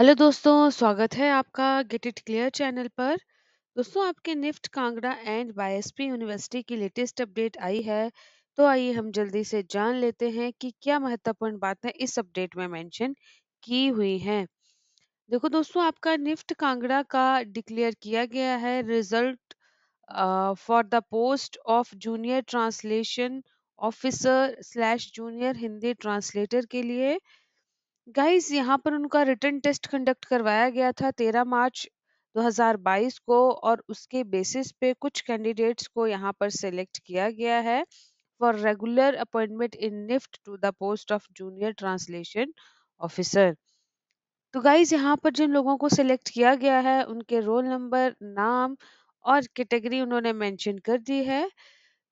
Hello दोस्तों, स्वागत है आपका गेट इट क्लियर चैनल पर। दोस्तों आपके NIFT, Kangra and YSP university की लेटेस्ट अपडेट आई है, तो आइए हम जल्दी से जान लेते हैं कि क्या महत्वपूर्ण बातें इस अपडेट में मेंशन की हुई हैं। देखो दोस्तों आपका निफ्ट कांगड़ा का डिक्लेयर किया गया है result for the post of junior translation officer junior Hindi translator के लिए गाइस यहाँ पर उनका रिटर्न टेस्ट कंडक्ट करवाया गया था 13 मार्च 2022 को और उसके बेसिस पे कुछ कैंडिडेट्स को यहाँ पर सेलेक्ट किया गया है for regular appointment in NIFT to the post of junior translation officer तो गाइज यहाँ पर जिन लोगों को सिलेक्ट किया गया है उनके रोल नंबर नाम और कैटेगरी उन्होंने मेंशन कर दी है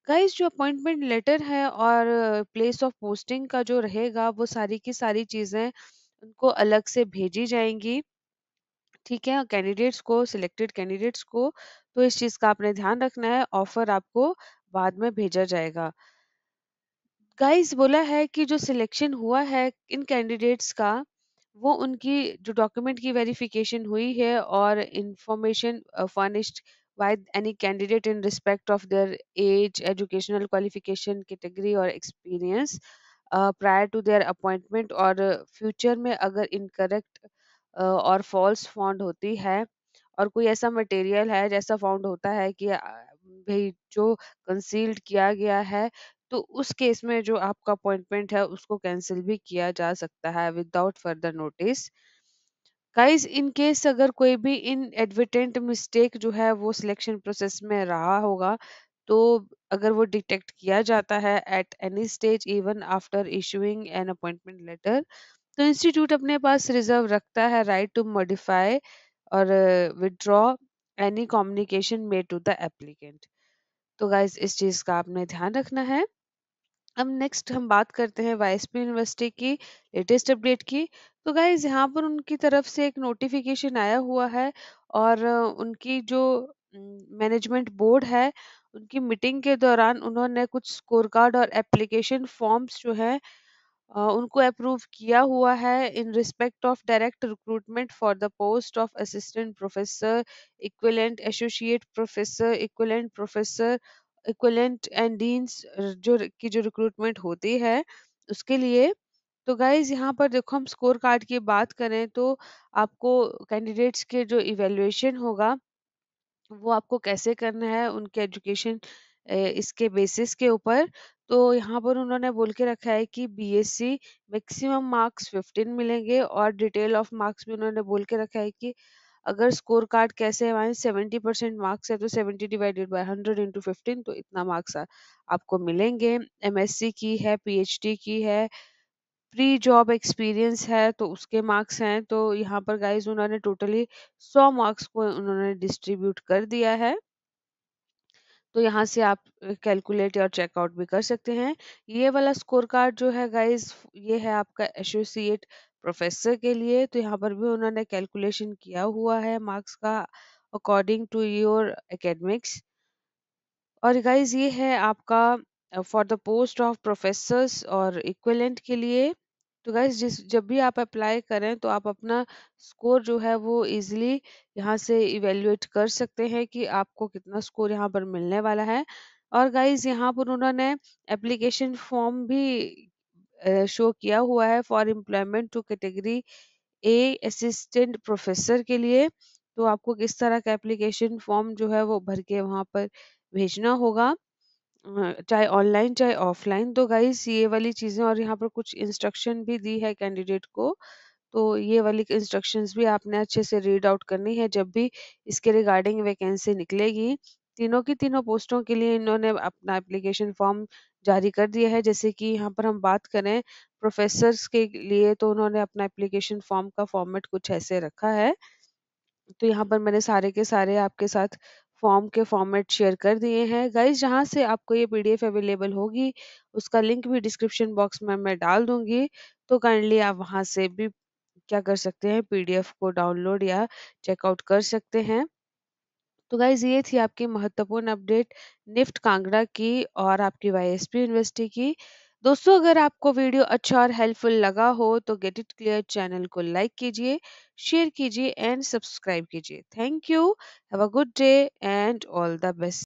गाइस जो अपॉइंटमेंट लेटर है और प्लेस ऑफ पोस्टिंग का जो रहेगा वो सारी की सारी चीज़ें उनको अलग से भेजी जाएंगी ठीक है कैंडिडेट्स को सिलेक्टेड कैंडिडेट्स को तो इस चीज़ का आपने ध्यान रखना है ऑफर आपको बाद में भेजा जाएगा गाइस बोला है कि जो सिलेक्शन हुआ है इन कैंडिडेट्स का वो उनकी जो डॉक्यूमेंट की वेरिफिकेशन हुई है और information furnished why any candidate in respect of their age, educational qualification, category or experience uh, prior to their appointment और फ्यूचर uh, में अगर इनकरेक्ट और फॉल्स फाउंड होती है और कोई ऐसा मटेरियल है जैसा फाउंड होता है कि आ, भाई जो कंसील्ड किया गया है तो उस केस में जो आपका अपॉइंटमेंट है उसको कैंसिल भी किया जा सकता है without further notice guys in case अगर कोई भी इन एडवर्टेंट मिस्टेक जो है वो सिलेक्शन प्रोसेस में रहा होगा तो अगर वो डिटेक्ट किया जाता है at any stage even after issuing an appointment letter तो इंस्टीट्यूट अपने पास रिजर्व रखता है राइट टू मॉडिफाई और withdraw any communication made to the applicant तो गाइज इस चीज़ का आपने ध्यान रखना है अब नेक्स्ट हम बात करते हैं वाईएसपी यूनिवर्सिटी की लेटेस्ट अपडेट की तो गाइज यहाँ पर उनकी तरफ से एक नोटिफिकेशन आया हुआ है और उनकी जो मैनेजमेंट बोर्ड है उनकी मीटिंग के दौरान उन्होंने कुछ स्कोर कार्ड और एप्लीकेशन फॉर्म्स जो है उनको अप्रूव किया हुआ है in respect of direct recruitment for the post of assistant professor equivalent associate professor equivalent professor equivalent and deans जो की जो रिक्रूटमेंट होती है उसके लिए तो गाइज यहाँ पर देखो हम स्कोर कार्ड की बात करें तो आपको कैंडिडेट्स के जो इवेल्युएशन होगा वो आपको कैसे करना है उनके एजुकेशन इसके बेसिस के ऊपर तो यहाँ पर उन्होंने बोल के रखा है कि बीएससी मैक्सिमम मार्क्स 15 मिलेंगे और डिटेल ऑफ मार्क्स भी उन्होंने बोल के रखा है कि अगर स्कोर कार्ड कैसे है वहाँ सेवेंटी परसेंट मार्क्स है तो seventy divided by hundred into fifteen तो इतना मार्क्स आपको मिलेंगे एमएससी की है पीएचडी की है प्री जॉब एक्सपीरियंस है तो उसके मार्क्स हैं तो यहाँ पर गाइज उन्होंने टोटली सौ मार्क्स को उन्होंने डिस्ट्रीब्यूट कर दिया है तो यहाँ से आप कैलकुलेट और चेकआउट भी कर सकते हैं ये वाला स्कोर कार्ड जो है गाइज ये है आपका एसोसिएट प्रोफेसर के लिए तो यहाँ पर भी उन्होंने कैलकुलेशन किया हुआ है मार्क्स का अकॉर्डिंग टू योर एकेडमिक्स और गाइज ये है आपका for the post of professors और इक्वलेंट के लिए तो गाइज जिस जब भी आप अप्लाई करें तो आप अपना स्कोर जो है वो इजीली यहाँ से इवेल्युएट कर सकते हैं कि आपको कितना स्कोर यहाँ पर मिलने वाला है और गाइज यहाँ पर उन्होंने एप्लीकेशन फॉर्म भी शो किया हुआ है for employment to category A assistant professor के लिए तो आपको किस तरह का एप्लीकेशन फॉर्म जो है वो भर के वहाँ पर भेजना होगा चाहे ऑनलाइन चाहे ऑफलाइन तो गाइस ये वाली चीज़ें और यहाँ पर कुछ इंस्ट्रक्शन भी दी है कैंडिडेट को तो ये वाली इंस्ट्रक्शंस भी आपने अच्छे से रीड आउट करनी है जब भी इसके रिगार्डिंग वैकेंसी निकलेगी तीनों की तीनों पोस्टों के लिए इन्होंने अपना एप्लीकेशन फॉर्म जारी कर दिया है जैसे कि यहाँ पर हम बात करें प्रोफेसर्स के लिए तो उन्होंने अपना एप्लीकेशन फॉर्म का फॉर्मेट कुछ ऐसे रखा है तो यहाँ पर मैंने सारे के सारे आपके साथ फॉर्म के फॉर्मेट शेयर कर दिए हैं गाइज जहाँ से आपको ये पीडीएफ अवेलेबल होगी उसका लिंक भी डिस्क्रिप्शन बॉक्स में मैं डाल दूंगी तो काइंडली आप वहाँ से भी क्या कर सकते हैं पीडीएफ को डाउनलोड या चेकआउट कर सकते हैं तो गाइज ये थी आपकी महत्वपूर्ण अपडेट निफ्ट कांगड़ा की और आपकी वाई यूनिवर्सिटी की दोस्तों अगर आपको वीडियो अच्छा और हेल्पफुल लगा हो तो गेट इट क्लियर चैनल को लाइक कीजिए शेयर कीजिए एंड सब्सक्राइब कीजिए thank you have a good day and all the best